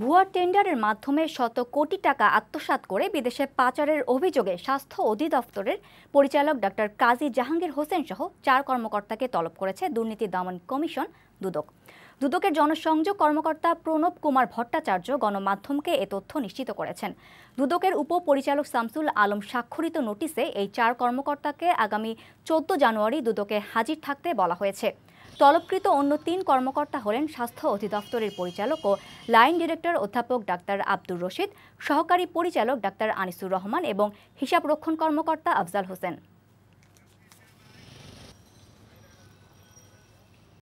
ভুয়া টেন্ডারের মাধ্যমে শত কোটি টাকা আত্মসাত করে বিদেশে পাচারের অভিযোগে স্বাস্থ্য অধিদপ্তরের পরিচালক ডক্টর কাজী জাহাঙ্গীর হোসেন সহ চার কর্মকর্তাকে তলব করেছে দুর্নীতি দমন কমিশন দুদক দুদকের জনসংযোগ কর্মকর্তা প্রণব কুমার ভট্টাচার্য গণমাধ্যমকে এ তথ্য নিশ্চিত করেছেন দুদকের উপপরিচালক শামসুল আলম স্বাক্ষরিত নোটিশে এই চার কর্মকর্তাকে আগামী চোদ্দ জানুয়ারি দুদকে হাজির থাকতে বলা হয়েছে তলবকৃত অন্য তিন কর্মকর্তা হলেন স্বাস্থ্য অধিদপ্তরের পরিচালক ও লাইন ডিরেক্টর অধ্যাপক ডাক্তার আব্দুর রশিদ সহকারী পরিচালক ডাক্তার আনিসুর রহমান এবং হিসাবরক্ষণ কর্মকর্তা আফজাল হোসেন